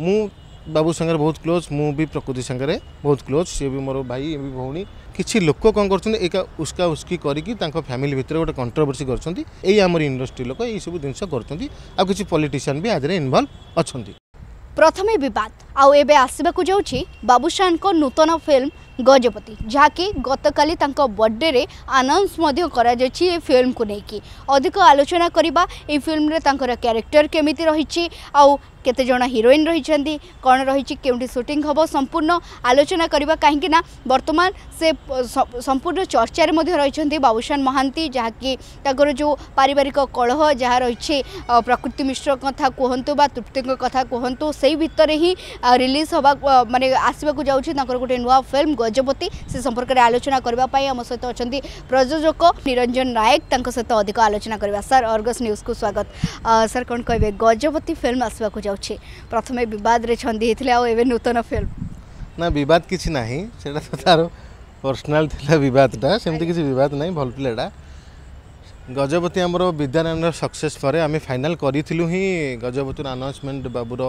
ମୁଁ ବାବୁ ସାଙ୍ଗରେ ବହୁତ କ୍ଲୋଜ୍ ମୁଁ ବି ପ୍ରକୃତି ସାଙ୍ଗରେ ବହୁତ କ୍ଲୋଜ୍ ସିଏ ବି ମୋର ଭାଇ ଏ ବି ଭଉଣୀ କିଛି ଲୋକ କ'ଣ କରୁଛନ୍ତି ଏକା ଉସ୍କା ଉସ୍କି କରିକି ତାଙ୍କ ଫ୍ୟାମିଲି ଭିତରେ ଗୋଟେ କଣ୍ଟ୍ରୋଭର୍ସି କରୁଛନ୍ତି ଏଇ ଆମର ଇଣ୍ଡଷ୍ଟ୍ରି ଲୋକ ଏଇସବୁ ଜିନିଷ କରୁଛନ୍ତି ଆଉ କିଛି ପଲିଟିସିଆନ୍ ବି ଆଦିରେ ଇନଭଲ୍ଭ ଅଛନ୍ତି ପ୍ରଥମେ ବିବାଦ ଆଉ ଏବେ ଆସିବାକୁ ଯାଉଛି ବାବୁଶାନଙ୍କ ନୂତନ ଫିଲ୍ମ ଗଜପତି ଯାହାକି ଗତକାଲି ତାଙ୍କ ବର୍ଥଡେରେ ଆନାଉନ୍ସ ମଧ୍ୟ କରାଯାଇଛି ଏ ଫିଲ୍ମକୁ ନେଇକି ଅଧିକ ଆଲୋଚନା କରିବା ଏଇ ଫିଲ୍ମରେ ତାଙ୍କର କ୍ୟାରେକ୍ଟର କେମିତି ରହିଛି ଆଉ কেতজন হিরোইন রয়েছেন কণ রয়েছে কেউটি সুটিং হব সম্পূর্ণ আলোচনা করা কাহিঁকি না বর্তমান সে সম্পূর্ণ চর্চার মধ্যে রয়েছেন বাবুসান মহান্তি যাকি তাঁর যে পারিবারিক কলহ যা রয়েছে প্রকৃতি মিশ্র কথা কুহতু বা তৃপ্তিঙ্ কথা কুহতু সেই ভিতরে হি রিলিজ হওয়া মানে আসবাক যাচ্ছে তাঁর গোটে নূয়া ফিল্ম গজপতি সে সম্পর্কের আলোচনা করা আম সহ অনেক প্রযোজক নিরঞ্জন নায়ক তাঁর সহ অধিক আলোচনা করা স্যার অর্গস নিউজ কু স্বাগত স্যার কোণ কে গজপতি ফিল্ম আসবাক যাচ্ছে ଯାଉଛି ପ୍ରଥମେ ବିବାଦରେ ଛନ୍ଦି ହେଇଥିଲେ ଆଉ ଏବେ ନୂତନ ଫିଲ୍ମ ନା ବିବାଦ କିଛି ନାହିଁ ସେଇଟା ତ ତାର ପର୍ସନାଲ୍ ଥିଲା ବିବାଦଟା ସେମିତି କିଛି ବିବାଦ ନାହିଁ ଭଲ ପିଲାଟା ଗଜପତି ଆମର ବିଦ୍ୟାରାୟଣର ସକ୍ସେସ୍ ପରେ ଆମେ ଫାଇନାଲ୍ କରିଥିଲୁ ହିଁ ଗଜପତିର ଆନାଉନ୍ସମେଣ୍ଟ ବାବୁର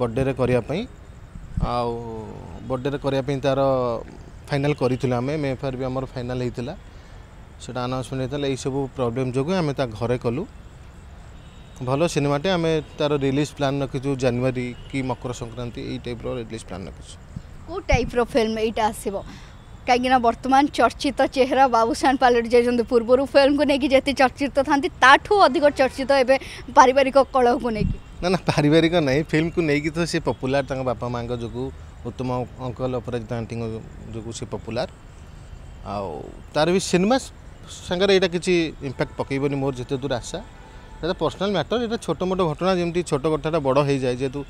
ବର୍ଥଡ଼େରେ କରିବା ପାଇଁ ଆଉ ବର୍ଥଡ଼େରେ କରିବା ପାଇଁ ତା'ର ଫାଇନାଲ୍ କରିଥିଲୁ ଆମେ ମେ ଫେୟାର ବି ଆମର ଫାଇନାଲ୍ ହେଇଥିଲା ସେଇଟା ଆନାଉନ୍ସମେଣ୍ଟ ହେଇଥିଲା ଏଇସବୁ ପ୍ରୋବ୍ଲେମ୍ ଯୋଗୁଁ ଆମେ ତା ଘରେ କଲୁ भनौँ सिनेमा आम तार रिज प्लान रु जी कि मकरसङक्रान्ति ए टाइप रिलिज प्लान टाइप ट फिल्म एटा आसक नर्तमान चर्चित चेहरा बाबुसान पालेट पूर्व फिल्म को नकि जति चर्चित थाहा त अधिक चर्चित ए पारिवारिक को ना ना कलको नै नारिवारिक नै फिल्मको नै सि पपुलर बापा माग उत्तम अङ्कल अपराजिता पपुलार आउ तारि सिनेमा साङ्गर एटा मोर पकेबि दूर आशा এটা পর্সনাল ম্যাটর এটা ছোট মোটো ঘটনা যেমনি ছোট কথাটা বড় হয়ে যায় যেহেতু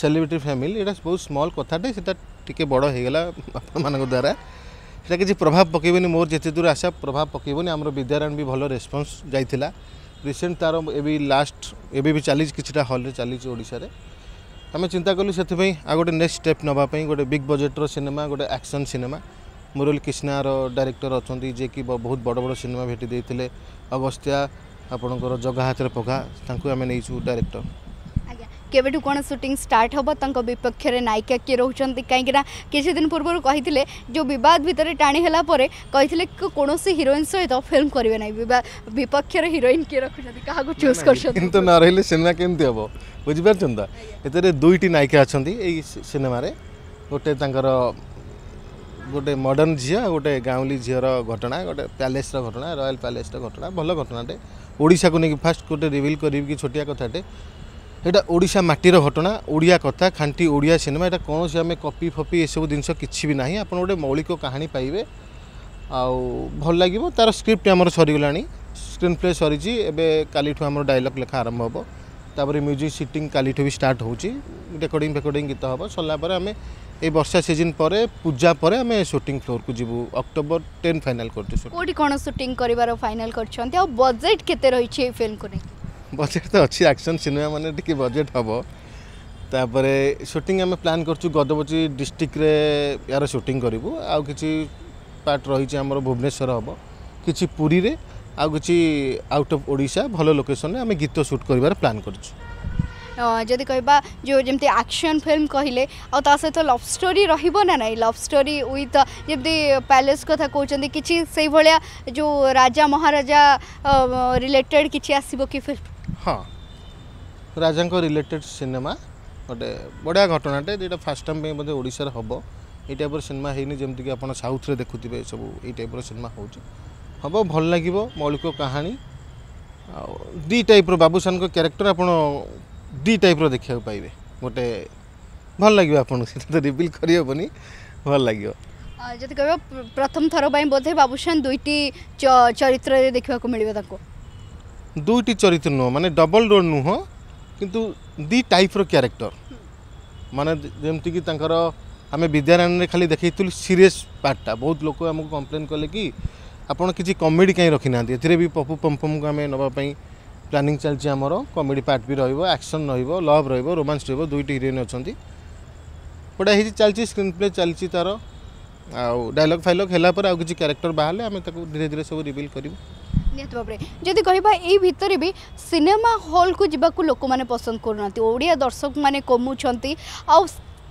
সেলিব্রিটি ফ্যামিলি এটা বহু স্মল কথাটে সেটা টিকে বড় হয়ে গেল আপনার দ্বারা সেটা কিছু প্রভাব পকাইবনি মোর যেতে দূর আশা প্রভাব পকাইবনি আমার বিদ্যারায়ণ বি ভালো রেসপন্স যাই রিসেন্ট তার এবি লাস্ট এবে বি চালিছি কিছুটা হলরে চালিছি ওড়িশার আমি চিন্তা কলু সেই আর গোটে নেক্সট স্টেপ নেওয়া গোটে বিগ বজেটর সিনেমা গোটে আকশন সিনেমা মুরলী কৃষ্ণার ডাইরেক্টর অনেক যে কি বহু বড় বড় সিনেমা ভেটি দিয়ে অগস্তিয়া ଆପଣଙ୍କର ଜଗା ହାତରେ ପଘା ତାଙ୍କୁ ଆମେ ନେଇଛୁ ଡାଇରେକ୍ଟର কেবেঠু কোণ শুটিং স্টার্ট হব তাঁর বিপক্ষে নায়িকা কি রোচান কিনা কিছুদিন পূর্ব কে যে বিবাদ ভিতরে টাণি হলা পরে কে কোণী হিরোইন সহ ফিল্ম করবে না বিপক্ষের হিরোইন কি রাখুছেন কাহকু চুজ করছেন কিন্তু না রহলে সিনেমা কেমতি হব বুঝিপারছেন তো এতে দুইটি নায়িকা অনেক এই সিনেমার গোটে তাঁর গোটে মডর্ন ঝিও গোটে গাঁলি ঝিওর ঘটনা গোটে প্যালেসর ঘটনা রয়াল প্যালেসর ঘটনা ভালো ঘটনাটে ଓଡ଼ିଶାକୁ ନେଇକି ଫାଷ୍ଟ ଗୋଟେ ରିଭିଲ୍ କରିବି କି ଛୋଟିଆ କଥାଟେ এটা ଓଡ଼ିଶା ମାଟିର ଘଟଣା ଓଡ଼ିଆ କଥା ଖାଣ୍ଟି ଓଡ଼ିଆ ସିନେମା এটা କୌଣସି ଆମେ କପି ଫପି ଏସବୁ ଜିନିଷ କିଛି ବି ନାହିଁ ଆପଣ ଗୋଟେ ମୌଳିକ କାହାଣୀ ପାଇବେ ଆଉ ଭଲ ଲାଗିବ ତା'ର ସ୍କ୍ରିପ୍ଟ ଆମର ସରିଗଲାଣି ସ୍କ୍ରିନ୍ ପ୍ଲେ ସରିଛି ଏବେ କାଲିଠୁ ଆମର ଡାଇଲଗ୍ ଲେଖା ଆରମ୍ଭ ହେବ ତାପରେ মিউজিক সিটিং কালিঠু স্টার্ট হচ্ছে রেকর্ডিং ফেকর্ডিং গীত হব সরলাপরে আমি এই বর্ষা সিজন পরে পূজা পরে আমি শুটিং ফ্লোর কু যাবু অক্টোবর টেন ফাইনাল করছি কোটি কোণ শুটিং করিবার ফাইনাল করছেন আর বজেট কেতে রয়েছে এই ফিল্ম কো বজেট তো আছে অ্যাকশন সিনেমা মানে টিকি বজেট হব তারপরে শুটিং আমি প্ল্যান করছি গদবচি ডিস্ট্রিক্ট রে ইয়ার শুটিং করিবু আর কিছু পার্ট রয়েছে আমার ভুবনেশ্বর হব কিছু পুরী রে ଆଉ କିଛି ଆଉଟ୍ ଅଫ୍ ଓଡ଼ିଶା ଭଲ ଲୋକେସନ୍ରେ ଆମେ ଗୀତ ସୁଟ୍ କରିବାର ପ୍ଲାନ୍ କରିଛୁ ଯଦି କହିବା ଯେଉଁ ଯେମିତି ଆକ୍ସନ୍ ଫିଲ୍ମ କହିଲେ ଆଉ ତା ସହିତ ଲଭ୍ ଷ୍ଟୋରି ରହିବ ନା ନାହିଁ ଲଭ୍ ଷ୍ଟୋରି ୱିଥ୍ ଯେମିତି ପ୍ୟାଲେସ୍ କଥା କହୁଛନ୍ତି କିଛି ସେଇଭଳିଆ ଯେଉଁ ରାଜା ମହାରାଜା ରିଲେଟେଡ଼୍ କିଛି ଆସିବ କି ଫିଲ୍ମ ହଁ ରାଜାଙ୍କ ରିଲେଟେଡ଼୍ ସିନେମା ଗୋଟେ ବଢ଼ିଆ ଘଟଣାଟେ ଯେଉଁଟା ଫାର୍ଷ୍ଟ ଟାଇମ୍ ପାଇଁ ବୋଧେ ଓଡ଼ିଶାରେ ହେବ ଏଇ ଟାଇପ୍ର ସିନେମା ହେଇନି ଯେମିତିକି ଆପଣ ସାଉଥ୍ରେ ଦେଖୁଥିବେ ସବୁ ଏଇ ଟାଇପ୍ର ସିନେମା ହେଉଛି ହେବ ଭଲ ଲାଗିବ ମୌଳିକ କାହାଣୀ ଆଉ ଦୁଇ ଟାଇପ୍ର ବାବୁସାନଙ୍କ କ୍ୟାରେକ୍ଟର ଆପଣ ଦୁଇ ଟାଇପ୍ର ଦେଖିବାକୁ ପାଇବେ ଗୋଟେ ଭଲ ଲାଗିବ ଆପଣଙ୍କୁ ସେଟା ତ ରିଭିଲ୍ କରିହେବନି ଭଲ ଲାଗିବ ଯଦି କହିବ ପ୍ରଥମ ଥର ପାଇଁ ବୋଧେ ବାବୁସାନ ଦୁଇଟି ଚରିତ୍ରରେ ଦେଖିବାକୁ ମିଳିବ ତାଙ୍କୁ ଦୁଇଟି ଚରିତ୍ର ନୁହଁ ମାନେ ଡବଲ୍ ରୋଲ୍ ନୁହଁ କିନ୍ତୁ ଦୁଇ ଟାଇପ୍ର କ୍ୟାରେକ୍ଟର ମାନେ ଯେମିତିକି ତାଙ୍କର ଆମେ ବିଦ୍ୟାରାୟଣରେ ଖାଲି ଦେଖେଇଥିଲୁ ସିରିୟସ୍ ପାର୍ଟଟା ବହୁତ ଲୋକ ଆମକୁ କମ୍ପ୍ଲେନ୍ କଲେ କି ଆପଣ କିଛି କମେଡ଼ି କାହିଁ ରଖିନାହାନ୍ତି ଏଥିରେ ବି ପପୁ ପମ୍ପମ୍କୁ ଆମେ ନେବା ପାଇଁ ପ୍ଲାନିଂ ଚାଲିଛି ଆମର କମେଡ଼ି ପାର୍ଟ ବି ରହିବ ଆକ୍ସନ୍ ରହିବ ଲଭ୍ ରହିବ ରୋମାନ୍ସ ରହିବ ଦୁଇଟି ହିରୋଇନ୍ ଅଛନ୍ତି ଗୋଟେ ହେଇଛି ଚାଲିଛି ସ୍କ୍ରିନ୍ ପ୍ଲେ ଚାଲିଛି ତା'ର ଆଉ ଡାଇଲଗ୍ ଫାଇଲଗ୍ ହେଲା ପରେ ଆଉ କିଛି କ୍ୟାରେକ୍ଟର ବାହାରିଲେ ଆମେ ତାକୁ ଧୀରେ ଧୀରେ ସବୁ ରିଭିଲ୍ କରିବୁ ନିହାତି ଭାବରେ ଯଦି କହିବା ଏଇ ଭିତରେ ବି ସିନେମା ହଲ୍କୁ ଯିବାକୁ ଲୋକମାନେ ପସନ୍ଦ କରୁନାହାନ୍ତି ଓଡ଼ିଆ ଦର୍ଶକମାନେ କମୁଛନ୍ତି ଆଉ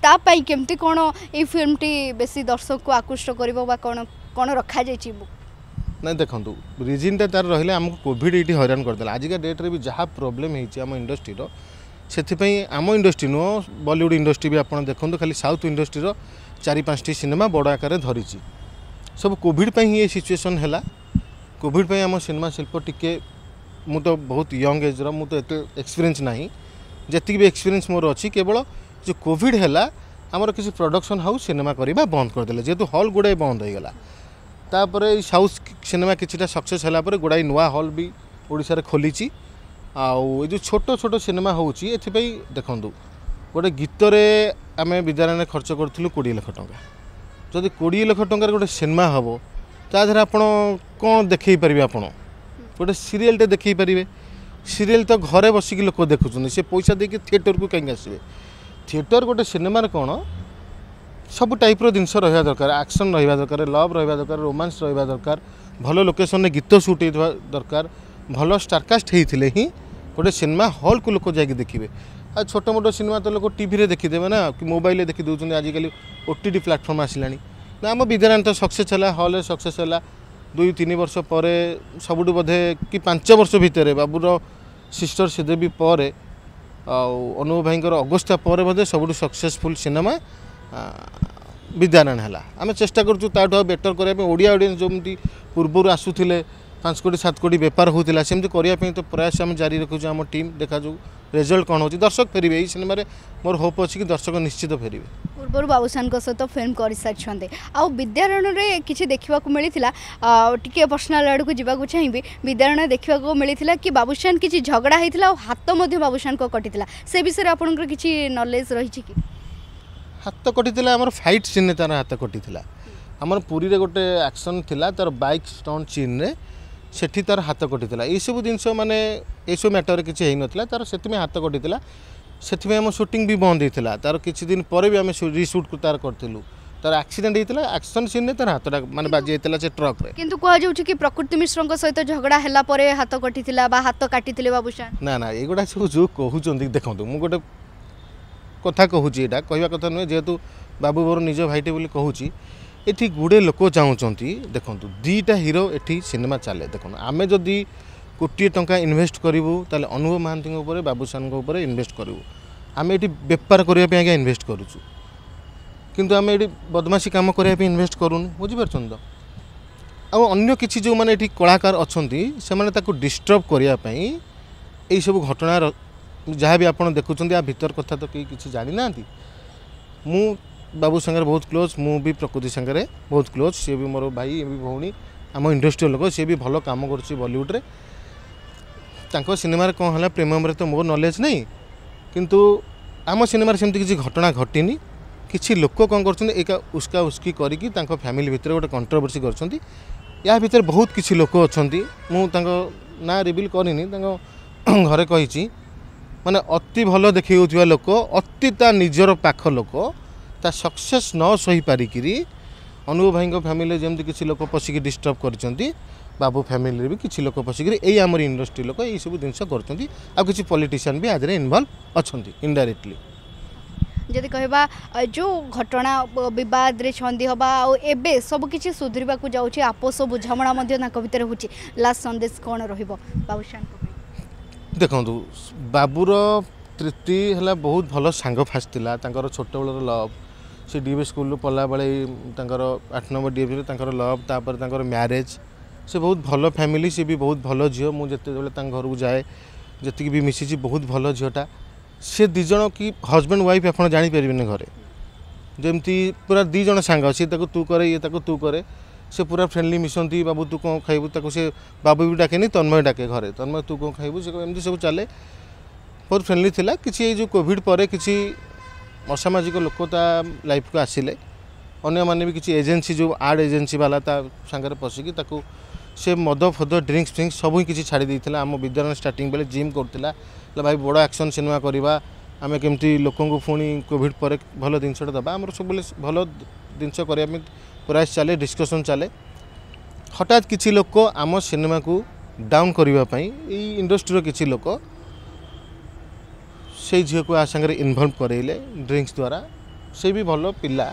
ତା ପାଇଁ କେମିତି କ'ଣ ଏଇ ଫିଲ୍ମଟି ବେଶୀ ଦର୍ଶକକୁ ଆକୃଷ୍ଟ କରିବ ବା କ'ଣ କ'ଣ ରଖାଯାଇଛି ନାଇଁ ଦେଖନ୍ତୁ ରିଜିନ୍ଟା ତା'ର ରହିଲା ଆମକୁ କୋଭିଡ଼ ଏଇଠି ହଇରାଣ କରିଦେଲା ଆଜିକା ଡେଟ୍ରେ ବି ଯାହା ପ୍ରୋବ୍ଲେମ୍ ହେଇଛି ଆମ ଇଣ୍ଡଷ୍ଟ୍ରିର ସେଥିପାଇଁ ଆମ ଇଣ୍ଡଷ୍ଟ୍ରି ନୁହଁ ବଲିଉଡ଼ ଇଣ୍ଡଷ୍ଟ୍ରି ବି ଆପଣ ଦେଖନ୍ତୁ ଖାଲି ସାଉଥ୍ ଇଣ୍ଡଷ୍ଟ୍ରିର ଚାରି ପାଞ୍ଚଟି ସିନେମା ବଡ଼ ଆକାରରେ ଧରିଛି ସବୁ କୋଭିଡ଼ ପାଇଁ ହିଁ ଏ ସିଚୁଏସନ୍ ହେଲା କୋଭିଡ଼ ପାଇଁ ଆମ ସିନେମା ଶିଳ୍ପ ଟିକେ ମୁଁ ତ ବହୁତ ୟଙ୍ଗ ଏଜ୍ର ମୁଁ ତ ଏତେ ଏକ୍ସପିରିଏନ୍ସ ନାହିଁ ଯେତିକି ବି ଏକ୍ସପିରିଏନ୍ସ ମୋର ଅଛି କେବଳ ଯେଉଁ କୋଭିଡ଼ ହେଲା ଆମର କିଛି ପ୍ରଡ଼କ୍ସନ୍ ହାଉସ୍ ସିନେମା କରିବା ବନ୍ଦ କରିଦେଲେ ଯେହେତୁ ହଲ୍ ଗୁଡ଼ାଏ ବନ୍ଦ ହୋଇଗଲା ତାପରେ ଏଇ ସାଉଥ୍ ସିନେମା କିଛିଟା ସକ୍ସେସ୍ ହେଲା ପରେ ଗୋଡ଼ାଇ ନୂଆ ହଲ୍ ବି ଓଡ଼ିଶାରେ ଖୋଲିଛି ଆଉ ଏ ଯେଉଁ ଛୋଟ ଛୋଟ ସିନେମା ହେଉଛି ଏଥିପାଇଁ ଦେଖନ୍ତୁ ଗୋଟେ ଗୀତରେ ଆମେ ବିଦ୍ୟାରାୟଣରେ ଖର୍ଚ୍ଚ କରିଥିଲୁ କୋଡ଼ିଏ ଲକ୍ଷ ଟଙ୍କା ଯଦି କୋଡ଼ିଏ ଲକ୍ଷ ଟଙ୍କାର ଗୋଟେ ସିନେମା ହେବ ତା ଦେହରେ ଆପଣ କ'ଣ ଦେଖାଇ ପାରିବେ ଆପଣ ଗୋଟେ ସିରିଏଲ୍ଟେ ଦେଖାଇ ପାରିବେ ସିରିଏଲ୍ ତ ଘରେ ବସିକି ଲୋକ ଦେଖୁଛନ୍ତି ସେ ପଇସା ଦେଇକି ଥିଏଟରକୁ କାହିଁକି ଆସିବେ ଥିଏଟର ଗୋଟେ ସିନେମାର କ'ଣ ସବୁ ଟାଇପ୍ର ଜିନିଷ ରହିବା ଦରକାର ଆକ୍ସନ୍ ରହିବା ଦରକାର ଲଭ୍ ରହିବା ଦରକାର ରୋମାନ୍ସ ରହିବା ଦରକାର ଭଲ ଲୋକେସନ୍ରେ ଗୀତ ସୁଟ୍ ହେଇଥିବା ଦରକାର ଭଲ ଷ୍ଟାରକାଷ୍ଟ ହେଇଥିଲେ ହିଁ ଗୋଟେ ସିନେମା ହଲ୍କୁ ଲୋକ ଯାଇକି ଦେଖିବେ ଆଉ ଛୋଟ ମୋଟ ସିନେମା ତ ଲୋକ ଟିଭିରେ ଦେଖିଦେବେ ନା କି ମୋବାଇଲରେ ଦେଖିଦେଉଛନ୍ତି ଆଜିକାଲି ଓ ଟି ଟି ପ୍ଲାଟଫର୍ମ ଆସିଲାଣି ନା ଆମ ବିଦ୍ୟାରାୟଣ ତ ସକ୍ସେସ୍ ହେଲା ହଲ୍ରେ ସକ୍ସେସ୍ ହେଲା ଦୁଇ ତିନି ବର୍ଷ ପରେ ସବୁଠୁ ବୋଧେ କି ପାଞ୍ଚ ବର୍ଷ ଭିତରେ ବାବୁର ସିଷ୍ଟର ଶ୍ରୀଦେବୀ ପରେ ଆଉ ଅନୁଭବ ଭାଇଙ୍କର ଅଗସ୍ତା ପରେ ବୋଧେ ସବୁଠୁ ସକ୍ସେସଫୁଲ୍ ସିନେମା ବିଦ୍ୟାନାରାୟଣ ହେଲା ଆମେ ଚେଷ୍ଟା କରୁଛୁ ତାଠୁ ଆଉ ବେଟର୍ କରିବା ପାଇଁ ଓଡ଼ିଆ ଅଡ଼ିଏନ୍ସ ଯେମିତି ପୂର୍ବରୁ ଆସୁଥିଲେ ପାଞ୍ଚ କୋଟି ସାତ କୋଟି ବେପାର ହେଉଥିଲା ସେମିତି କରିବା ପାଇଁ ତ ପ୍ରୟାସ ଆମେ ଜାରି ରଖୁଛୁ ଆମ ଟିମ୍ ଦେଖାଯାଉ ରେଜଲ୍ଟ କ'ଣ ହେଉଛି ଦର୍ଶକ ଫେରିବେ ଏଇ ସିନେମାରେ ମୋର ହୋପ୍ ଅଛି କି ଦର୍ଶକ ନିଶ୍ଚିତ ଫେରିବେ ପୂର୍ବରୁ ବାବୁସାନଙ୍କ ସହିତ ଫିଲ୍ମ କରିସାରିଛନ୍ତି ଆଉ ବିଦ୍ୟାରଣ୍ୟରେ କିଛି ଦେଖିବାକୁ ମିଳିଥିଲା ଟିକେ ପର୍ସନାଲ୍ ଆଡ଼କୁ ଯିବାକୁ ଚାହିଁବି ବିଦ୍ୟାରଣ୍ୟ ଦେଖିବାକୁ ମିଳିଥିଲା କି ବାବୁସାନ କିଛି ଝଗଡ଼ା ହେଇଥିଲା ଆଉ ହାତ ମଧ୍ୟ ବାବୁସାନଙ୍କ କଟିଥିଲା ସେ ବିଷୟରେ ଆପଣଙ୍କର କିଛି ନଲେଜ୍ ରହିଛି କି ହାତ କଟିଥିଲା ଆମର ଫାଇଟ୍ ସିନ୍ରେ ତା'ର ହାତ କଟିଥିଲା ଆମର ପୁରୀରେ ଗୋଟେ ଆକ୍ସନ୍ ଥିଲା ତା'ର ବାଇକ୍ ଷ୍ଟଣ୍ଟ ସିନ୍ରେ ସେଠି ତା'ର ହାତ କଟିଥିଲା ଏଇସବୁ ଜିନିଷ ମାନେ ଏଇସବୁ ମ୍ୟାଟର୍ରେ କିଛି ହେଇନଥିଲା ତା'ର ସେଥିପାଇଁ ହାତ କଟିଥିଲା ସେଥିପାଇଁ ଆମ ସୁଟିଂ ବି ବନ୍ଦ ହେଇଥିଲା ତା'ର କିଛି ଦିନ ପରେ ବି ଆମେ ରିସୁଟ୍ ତା'ର କରିଥିଲୁ তার আক্সিডেন্ট হয়েছিল আকশন সিনে তার হাতটা মানে বাজি হয়েছিল সে ট্রকরে কিন্তু কুহযাচ্ছে কি প্রকৃতি মিশ্রঙ্ সহিত ঝগড়া হেলা পরে হাত কটিলা বা হাত কাটিলে বাবুসান না না এগুলা সব যে কুহতি দেখুন মু গোটে কথা କହୁଛି ଏଇଟା କହିବା କଥା ନୁହେଁ ଯେହେତୁ ବାବୁ ମୋର ନିଜ ଭାଇଟେ ବୋଲି କହୁଛି ଏଠି ଗୁଡ଼ିଏ ଲୋକ ଚାହୁଁଛନ୍ତି ଦେଖନ୍ତୁ ଦୁଇଟା ହିରୋ ଏଠି ସିନେମା ଚାଲେ ଦେଖନ୍ତୁ ଆମେ ଯଦି କୋଟିଏ ଟଙ୍କା ଇନଭେଷ୍ଟ କରିବୁ ତାହେଲେ ଅନୁଭବ ମହାନ୍ତିଙ୍କ ଉପରେ ବାବୁସାନଙ୍କ ଉପରେ ଇନଭେଷ୍ଟ କରିବୁ ଆମେ ଏଠି ବେପାର କରିବା ପାଇଁ ଆଜ୍ଞା ଇନଭେଷ୍ଟ କରୁଛୁ କିନ୍ତୁ ଆମେ ଏଠି ବଦମାସୀ କାମ କରିବା ପାଇଁ ଇନଭେଷ୍ଟ କରୁନି ବୁଝିପାରୁଛନ୍ତି ତ ଆଉ ଅନ୍ୟ କିଛି ଯେଉଁମାନେ ଏଠି କଳାକାର ଅଛନ୍ତି ସେମାନେ ତାକୁ ଡିଷ୍ଟର୍ବ କରିବା ପାଇଁ ଏଇସବୁ ଘଟଣା जहाँ भी आप देखुं आ भर कथ तो कई किसी जानि ना मु बाबू सागर बहुत क्लोज मु भी प्रकृति सागर बहुत क्लोज सी भी मोर भाई ये भी भौणी आम इंडस्ट्रियल लोक सी भी भल कम करलीउड्रे सिनेमार कौन है प्रेम तो मोर नलेज नहीं कि आम सिनेमार सेम घटना घटनी किसी लोक कौन कर उका उस्की करी फैमिली भितर गोटे कंट्रोवर्सी कर या भितर बहुत किसी लोक अच्छा मुझे ना रिविल करनी घरे कही ମାନେ ଅତି ଭଲ ଦେଖେଇଯାଉଥିବା ଲୋକ ଅତି ତା ନିଜର ପାଖ ଲୋକ ତା ସକ୍ସେସ୍ ନ ସହିପାରିକିରି ଅନୁଭବ ଭାଇଙ୍କ ଫ୍ୟାମିଲିରେ ଯେମିତି କିଛି ଲୋକ ପଶିକି ଡିଷ୍ଟର୍ବ କରିଛନ୍ତି ବାବୁ ଫ୍ୟାମିଲିରେ ବି କିଛି ଲୋକ ପଶିକିରି ଏଇ ଆମର ଇଣ୍ଡଷ୍ଟ୍ରି ଲୋକ ଏଇସବୁ ଜିନିଷ କରୁଛନ୍ତି ଆଉ କିଛି ପଲିଟିସିଆନ୍ ବି ଆ ଦେହରେ ଇନଭଲ୍ଭ ଅଛନ୍ତି ଇନ୍ଡାଇରେକ୍ଟଲି ଯଦି କହିବା ଯେଉଁ ଘଟଣା ବିବାଦରେ ଛନ୍ଦି ହେବା ଆଉ ଏବେ ସବୁକିଛି ସୁଧୁରିବାକୁ ଯାଉଛି ଆପୋଷ ବୁଝାମଣା ମଧ୍ୟ ତାଙ୍କ ଭିତରେ ହେଉଛି ଲାଷ୍ଟ ସନ୍ଦେଶ କ'ଣ ରହିବ ବାବୁଶାନଙ୍କ ପାଇଁ ଦେଖନ୍ତୁ ବାବୁର ତୃପ୍ତି ହେଲା ବହୁତ ଭଲ ସାଙ୍ଗ ଫାଷ୍ଟ ଥିଲା ତାଙ୍କର ଛୋଟବେଳର ଲଭ୍ ସେ ଡିଏଭି ସ୍କୁଲରୁ ପଢ଼ିଲାବେଳେ ତାଙ୍କର ଆଠ ନମ୍ବର ଡି ଡିଏଭିରେ ତାଙ୍କର ଲଭ୍ ତାପରେ ତାଙ୍କର ମ୍ୟାରେଜ୍ ସେ ବହୁତ ଭଲ ଫ୍ୟାମିଲି ସିଏ ବି ବହୁତ ଭଲ ଝିଅ ମୁଁ ଯେତେବେଳେ ତାଙ୍କ ଘରକୁ ଯାଏ ଯେତିକି ବି ମିଶିଛି ବହୁତ ଭଲ ଝିଅଟା ସେ ଦୁଇ ଜଣ କି ହଜବେଣ୍ଡ ୱାଇଫ୍ ଆପଣ ଜାଣିପାରିବେନି ଘରେ ଯେମିତି ପୁରା ଦୁଇ ଜଣ ସାଙ୍ଗ ସିଏ ତାକୁ ତୁ କରେ ଇଏ ତାକୁ ତୁ କରେ সে পুরা ফ্রেন্ডলি মিশନ୍ତି বাবু তু কোন খাইবু তাকে সে বাবু বি ডাকেনি তন্ময় ডাকে ঘরে তন্ময় তু কোন খাইবু সে এমনি সব চালে বহুত ফ্রেন্ডলি লা কিছু এই যে কোভিড পরে কিছু অসামাজিক লোক তা লাইফকু আসিলে ଅନ୍ୟମାନେ ବି କିଛି ଏଜେନ୍ସି ଯେଉଁ ଆଡ଼୍ ଏଜେନ୍ସି ବାଲା ତା ସାଙ୍ଗରେ ପଶିକି ତାକୁ ସେ ମଦ ଫଦ ଡ୍ରିଙ୍କସ୍ ଫ୍ରିଙ୍କସ୍ ସବୁ ହିଁ କିଛି ଛାଡ଼ି ଦେଇଥିଲା ଆମ ବିଦ୍ୟାଳୟ ଷ୍ଟାର୍ଟିଂ ବେଳେ ଜିମ୍ କରୁଥିଲା ହେଲେ ଭାଇ ବଡ଼ ଆକ୍ସନ୍ ସିନେମା କରିବା ଆମେ କେମିତି ଲୋକଙ୍କୁ ପୁଣି କୋଭିଡ଼ ପରେ ଭଲ ଜିନିଷଟା ଦେବା ଆମର ସବୁବେଳେ ଭଲ ଜିନିଷ କରିବା ପାଇଁ ପ୍ରୟାସ ଚାଲେ ଡିସ୍କସନ୍ ଚାଲେ ହଠାତ୍ କିଛି ଲୋକ ଆମ ସିନେମାକୁ ଡାଉନ୍ କରିବା ପାଇଁ ଏଇ ଇଣ୍ଡଷ୍ଟ୍ରିର କିଛି ଲୋକ ସେଇ ଝିଅକୁ ଆ ସାଙ୍ଗରେ ଇନଭଲ୍ଭ କରେଇଲେ ଡ୍ରିଙ୍କସ୍ ଦ୍ୱାରା ସେ ବି ଭଲ ପିଲା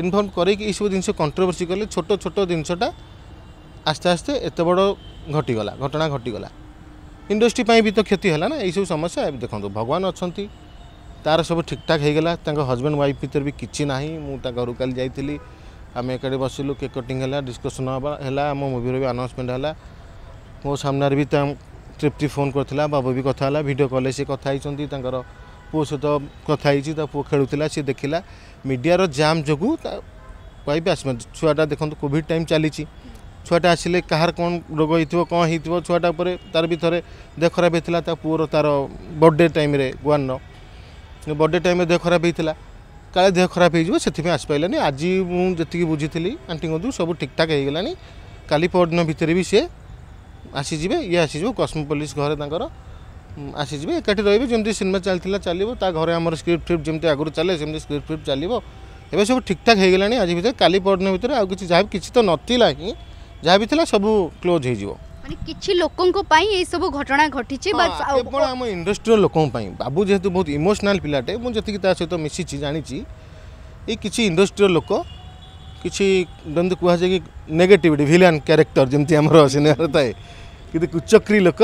ଇନଭଲ୍ଭ କରେଇକି ଏଇସବୁ ଜିନିଷ କଣ୍ଟ୍ରୋଭର୍ସି କଲେ ଛୋଟ ଛୋଟ ଜିନିଷଟା ଆସ୍ତେ ଆସ୍ତେ ଏତେ ବଡ଼ ଘଟିଗଲା ଘଟଣା ଘଟିଗଲା ଇଣ୍ଡଷ୍ଟ୍ରି ପାଇଁ ବି ତ କ୍ଷତି ହେଲା ନା ଏଇସବୁ ସମସ୍ୟା ଦେଖନ୍ତୁ ଭଗବାନ ଅଛନ୍ତି ତାର ସବୁ ଠିକ୍ଠାକ୍ ହେଇଗଲା ତାଙ୍କ ହଜବେଣ୍ଡ ୱାଇଫ୍ ଭିତରେ ବି କିଛି ନାହିଁ ମୁଁ ତା ଘରୁ କାଲି ଯାଇଥିଲି ଆମେ ଏକାଠି ବସିଲୁ କେକ୍ କଟିଂ ହେଲା ଡିସ୍କସନ୍ ହେବା ହେଲା ଆମ ମୁଭିର ବି ଆନାଉନ୍ସମେଣ୍ଟ ହେଲା ମୋ ସାମ୍ନାରେ ବି ତା ତୃପ୍ତି ଫୋନ୍ କରିଥିଲା ବାବୁ ବି କଥା ହେଲା ଭିଡ଼ିଓ କଲ୍ରେ ସିଏ କଥା ହେଇଛନ୍ତି ତାଙ୍କର ପୁଅ ସହିତ କଥା ହେଇଛି ତା ପୁଅ ଖେଳୁଥିଲା ସିଏ ଦେଖିଲା ମିଡ଼ିଆର ଜାମ୍ ଯୋଗୁଁ ତା ୱାଇଫ୍ ଆସିବ ଛୁଆଟା ଦେଖନ୍ତୁ କୋଭିଡ଼ ଟାଇମ୍ ଚାଲିଛି ଛୁଆଟା ଆସିଲେ କାହାର କ'ଣ ରୋଗ ହେଇଥିବ କ'ଣ ହେଇଥିବ ଛୁଆଟା ଉପରେ ତାର ବି ଥରେ ଦେହ ଖରାପ ହେଇଥିଲା ତା ପୁଅର ତାର ବର୍ଥଡ଼େ ଟାଇମ୍ରେ ଗୁଆନର बर्थडे टाइम देह खराब होता କାଳେ ଦେହ ଖରାପ ହେଇଯିବ ସେଥିପାଇଁ ଆସିପାରିଲାନି ଆଜି ମୁଁ ଯେତିକି ବୁଝିଥିଲି ଆଣ୍ଟିଙ୍କଠୁ ସବୁ ଠିକ୍ଠାକ୍ ହେଇଗଲାଣି କାଲି ପରଦିନ ଭିତରେ ବି ସିଏ ଆସିଯିବେ ଇଏ ଆସିଯିବ କସ୍ମୋପୋଲିସ୍ ଘରେ ତାଙ୍କର ଆସିଯିବେ ଏକାଠି ରହିବେ ଯେମିତି ସିନେମା ଚାଲିଥିଲା ଚାଲିବ ତା ଘରେ ଆମର ସ୍କ୍ରିପ୍ଟ ଫ୍ରିପ୍ଟ ଯେମିତି ଆଗରୁ ଚାଲେ ସେମିତି ସ୍କ୍ରିପ୍ଟ ଫ୍ରିପ୍ଟ ଚାଲିବ ଏବେ ସବୁ ଠିକ୍ଠାକ୍ ହେଇଗଲାଣି ଆଜି ଭିତରେ କାଲି ପରଦିନ ଭିତରେ ଆଉ କିଛି ଯାହା କିଛି ତ ନଥିଲା ହିଁ ଯାହା ବି ଥିଲା ସବୁ କ୍ଲୋଜ୍ ହେଇଯିବ ମାନେ କିଛି ଲୋକଙ୍କ ପାଇଁ ଏସବୁ ଘଟଣା ଘଟିଛି କେବଳ ଆମ ଇଣ୍ଡଷ୍ଟ୍ରିର ଲୋକଙ୍କ ପାଇଁ ବାବୁ ଯେହେତୁ ବହୁତ ଇମୋସନାଲ୍ ପିଲାଟେ ମୁଁ ଯେତିକି ତା ସହିତ ମିଶିଛି ଜାଣିଛି ଏଇ କିଛି ଇଣ୍ଡଷ୍ଟ୍ରିର ଲୋକ କିଛି ଯେମିତି କୁହାଯାଏ କି ନେଗେଟିଭିଟି ଭିଲିଆନ୍ କ୍ୟାରେକ୍ଟର ଯେମିତି ଆମର ସିନେମାରେ ଥାଏ କିନ୍ତୁ କୁଚକ୍ରି ଲୋକ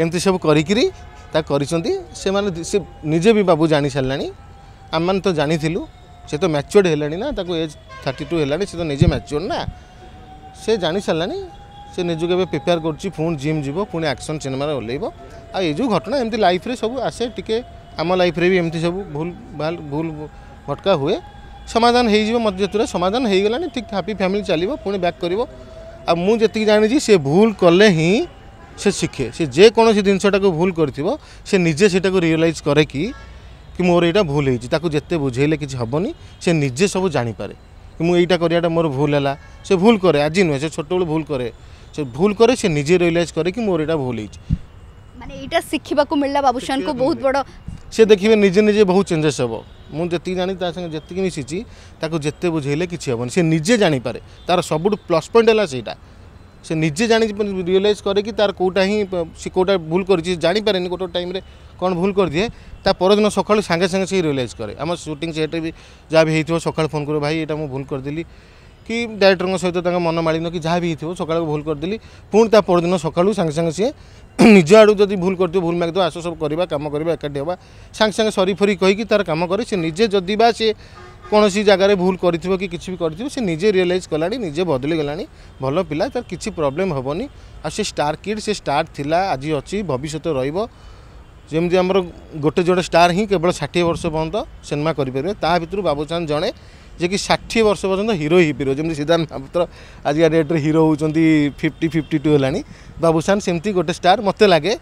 ଏମିତି ସବୁ କରିକିରି ତା କରିଛନ୍ତି ସେମାନେ ସେ ନିଜେ ବି ବାବୁ ଜାଣି ସାରିଲାଣି ଆମେମାନେ ତ ଜାଣିଥିଲୁ ସେ ତ ମ୍ୟାଚୁଅର୍ଡ଼ ହେଲାଣି ନା ତାକୁ ଏଜ୍ ଥାର୍ଟି ଟୁ ହେଲାଣି ସେ ତ ନିଜେ ମ୍ୟାଚୁଅର୍ଡ଼ ନା ସେ ଜାଣି ସାରିଲାଣି সে নিজকে এবার প্রিপেয়ার করছি পুঁ জিম যাব পুঁ আকশন সিনেমার ওলাইব আর এই যে ঘটনা এমনি লাইফে সব আসে টিকি আমার লাইফে বি এমনি সব ভুল ভাল ভুল ভটকা হুয়ে সমাধান হয়ে যাব মতো যেতে সমাধান হয়ে গেল ঠিক হ্যাপি ফ্যামিলি চালিব পুঁ ব্যাক করব আর মু যেত জাঁছি সে ভুল কলে হি সে শিখে সে যে যেকোনসি জিনিসটা ভুল করথিব সে নিজে সেটা রিয়েলাইজ করে কি কি মোর এইটা ভুল হয়েছে তাকে যেতে বুঝাইলে কিছু হবনি সে নিজে সব জাঁপারে কি এইটা করাটা মোর ভুল হল সে ভুল করে আজি নুহে সে ছোটবেলে ভুল করে ସେ ଭୁଲ କରେ ସେ ନିଜେ ରିଏଲାଇଜ୍ କରେ କି ମୋର ଏଇଟା ଭୁଲ ହେଇଛି ମାନେ ଏଇଟା ଶିଖିବାକୁ ମିଳିଲା ବାବୁଶାନଙ୍କୁ ବହୁତ ବଡ଼ ସେ ଦେଖିବେ ନିଜେ ନିଜେ ବହୁତ ଚେଞ୍ଜେସ୍ ହେବ ମୁଁ ଯେତିକି ଜାଣି ତା ସାଙ୍ଗେ ଯେତିକି ମିଶିଛି ତାକୁ ଯେତେ ବୁଝେଇଲେ କିଛି ହେବନି ସେ ନିଜେ ଜାଣିପାରେ ତା'ର ସବୁଠୁ ପ୍ଲସ୍ ପଏଣ୍ଟ ହେଲା ସେଇଟା ସେ ନିଜେ ଜାଣି ରିଏଲାଇଜ୍ କରେ କି ତା'ର କେଉଁଟା ହିଁ ସେ କେଉଁଟା ଭୁଲ କରିଛି ଜାଣିପାରେନି ଗୋଟେ ଟାଇମ୍ରେ କ'ଣ ଭୁଲ କରିଦିଏ ତା ପରଦିନ ସକାଳୁ ସାଙ୍ଗେ ସାଙ୍ଗେ ସେ ରିଏଲାଇଜ୍ କରେ ଆମ ସୁଟିଂ ସେଟ୍ରେ ବି ଯାହା ବି ହେଇଥିବ ସକାଳୁ ଫୋନ୍ କରିବ ଭାଇ ଏଇଟା ମୁଁ ଭୁଲ କରିଦେଲି କି ଡାଇରେକ୍ଟରଙ୍କ ସହିତ ତାଙ୍କ ମନମାଳିନ କି ଯାହା ବି ହେଇଥିବ ସକାଳକୁ ଭୁଲ କରିଦେଲି ପୁଣି ତା ପରଦିନ ସକାଳୁ ସାଙ୍ଗେ ସାଙ୍ଗେ ସିଏ ନିଜ ଆଡ଼ୁ ଯଦି ଭୁଲ କରିଥିବ ଭୁଲ ମାଗିଥିବ ଆସ ସବୁ କରିବା କାମ କରିବା ଏକାଠି ହେବା ସାଙ୍ଗେ ସାଙ୍ଗେ ସରି ଫରି କହିକି ତାର କାମ କରେ ସେ ନିଜେ ଯଦି ବା ସିଏ କୌଣସି ଜାଗାରେ ଭୁଲ କରିଥିବ କି କିଛି ବି କରିଥିବ ସେ ନିଜେ ରିଏଲାଇଜ୍ କଲାଣି ନିଜେ ବଦଳିଗଲାଣି ଭଲ ପିଲା ତାର କିଛି ପ୍ରୋବ୍ଲେମ୍ ହେବନି ଆଉ ସେ ଷ୍ଟାର୍ କିଡ଼୍ ସେ ଷ୍ଟାର୍ ଥିଲା ଆଜି ଅଛି ଭବିଷ୍ୟତ ରହିବ ଯେମିତି ଆମର ଗୋଟେ ଜଣେ ଷ୍ଟାର୍ ହିଁ କେବଳ ଷାଠିଏ ବର୍ଷ ପର୍ଯ୍ୟନ୍ତ ସିନେମା କରିପାରିବେ ତା ଭିତରୁ ବାବୁଚାନ୍ଦ ଜଣେ ଯେ କି ଷାଠିଏ ବର୍ଷ ପର୍ଯ୍ୟନ୍ତ ହିରୋ ହେଇପାରିବ ଯେମିତି ସିଦ୍ଧାନ୍ତ ମହାପାତ୍ର ଆଜିକା ଡେଟ୍ରେ ହିରୋ ହେଉଛନ୍ତି ଫିଫ୍ଟି ଫିଫ୍ଟି ଟୁ ହେଲାଣି ବାବୁଚାନ୍ଦ ସେମିତି ଗୋଟେ ଷ୍ଟାର୍ ମୋତେ ଲାଗେ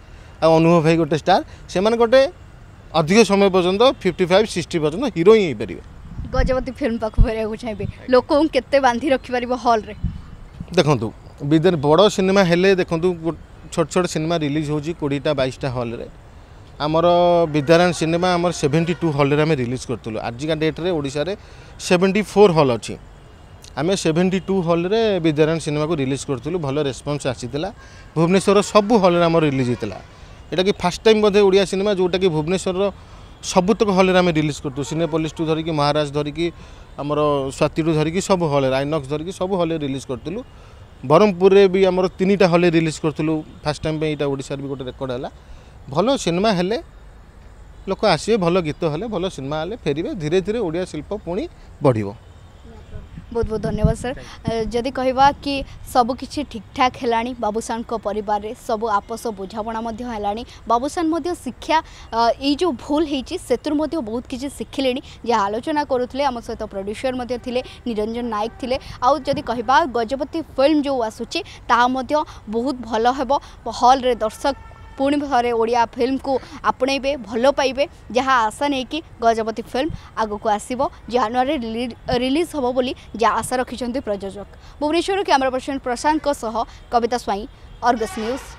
ଆଉ ଅନୁଭବ ଭାଇ ଗୋଟେ ଷ୍ଟାର୍ ସେମାନେ ଗୋଟେ ଅଧିକ ସମୟ ପର୍ଯ୍ୟନ୍ତ ଫିଫ୍ଟି ଫାଇଭ୍ ସିକ୍ସଟି ପର୍ଯ୍ୟନ୍ତ ହିରୋ ହିଁ ହେଇପାରିବେ ଗଜପତି ଫିଲ୍ମ ପାଖକୁ ଫେରିବାକୁ ଚାହିଁବେ ଲୋକଙ୍କୁ କେତେ ବାନ୍ଧି ରଖିପାରିବ ହଲ୍ରେ ଦେଖନ୍ତୁ ବିଦେଶ ବଡ଼ ସିନେମା ହେଲେ ଦେଖନ୍ତୁ ଛୋଟ ଛୋଟ ସିନେମା ରିଲିଜ୍ ହେଉଛି କୋଡ଼ିଏଟା ବାଇଶଟା ହଲ୍ରେ ଆମର ବିଦ୍ୟାରାୟଣ ସିନେମା ଆମର ସେଭେଣ୍ଟି ଟୁ ହଲ୍ରେ ଆମେ ରିଲିଜ୍ କରିଥିଲୁ ଆଜିକା ଡେଟ୍ରେ ଓଡ଼ିଶାରେ ସେଭେଣ୍ଟି ଫୋର୍ ହଲ୍ ଅଛି ଆମେ ସେଭେଣ୍ଟି ଟୁ ହଲ୍ରେ ବିଦ୍ୟାରାୟଣ ସିନେମାକୁ ରିଲିଜ୍ କରିଥିଲୁ ଭଲ ରେସ୍ପନ୍ସ ଆସିଥିଲା ଭୁବନେଶ୍ୱରର ସବୁ ହଲ୍ରେ ଆମର ରିଲିଜ୍ ହେଇଥିଲା ଏଇଟାକି ଫାର୍ଷ୍ଟ ଟାଇମ୍ ବୋଧେ ଓଡ଼ିଆ ସିନେମା ଯେଉଁଟାକି ଭୁବନେଶ୍ୱରର ସବୁତକ ହଲ୍ରେ ଆମେ ରିଲିଜ୍ କରିଥିଲୁ ସିନେପଲିସ୍ଠୁ ଧରିକି ମହାରାଜ ଧରିକି ଆମର ସ୍ୱାତିଠୁ ଧରିକି ସବୁ ହଲ୍ରେ ଆଇନକ୍ସ ଧରିକି ସବୁ ହଲ୍ରେ ରିଲିଜ୍ କରିଥିଲୁ ବ୍ରହ୍ମପୁରରେ ବି ଆମର ତିନିଟା ହଲ୍ରେ ରିଲିଜ୍ କରିଥିଲୁ ଫାର୍ଷ୍ଟ ଟାଇମ୍ ପାଇଁ ଏଇଟା ଓଡ଼ିଶାରେ ବି ଗୋଟେ ରେକର୍ଡ଼ ହେଲା ଭଲ ସିନେମା ହେଲେ ଲୋକ ଆସିବେ ଭଲ ଗୀତ ହେଲେ ଭଲ ସିନେମା ହେଲେ ଫେରିବେ ଧୀରେ ଧୀରେ ଓଡ଼ିଆ ଶିଳ୍ପ ପୁଣି ବଢ଼ିବ ବହୁତ ବହୁତ ଧନ୍ୟବାଦ ସାର୍ ଯଦି କହିବା କି ସବୁକିଛି ଠିକ୍ଠାକ୍ ହେଲାଣି ବାବୁସାନଙ୍କ ପରିବାରରେ ସବୁ ଆପୋଷ ବୁଝାମଣା ମଧ୍ୟ ହେଲାଣି ବାବୁସାନ ମଧ୍ୟ ଶିକ୍ଷା ଏଇ ଯେଉଁ ଭୁଲ ହେଇଛି ସେଥିରୁ ମଧ୍ୟ ବହୁତ କିଛି ଶିଖିଲେଣି ଯାହା ଆଲୋଚନା କରୁଥିଲେ ଆମ ସହିତ ପ୍ରଡ୍ୟୁସର ମଧ୍ୟ ଥିଲେ ନିରଞ୍ଜନ ନାୟକ ଥିଲେ ଆଉ ଯଦି କହିବା ଗଜପତି ଫିଲ୍ମ ଯେଉଁ ଆସୁଛି ତାହା ମଧ୍ୟ ବହୁତ ଭଲ ହେବ ହଲ୍ରେ ଦର୍ଶକ पुणि थे ओडिया फिल्म को आपण भल पाइबे जहाँ आशा नहीं कि गजपति फिल्म आग को आसो जानुरी रिलीज हे बोली आशा रखिंट प्रयोजक Bhubaneswar camera person Prashant Kavita Swain Argus news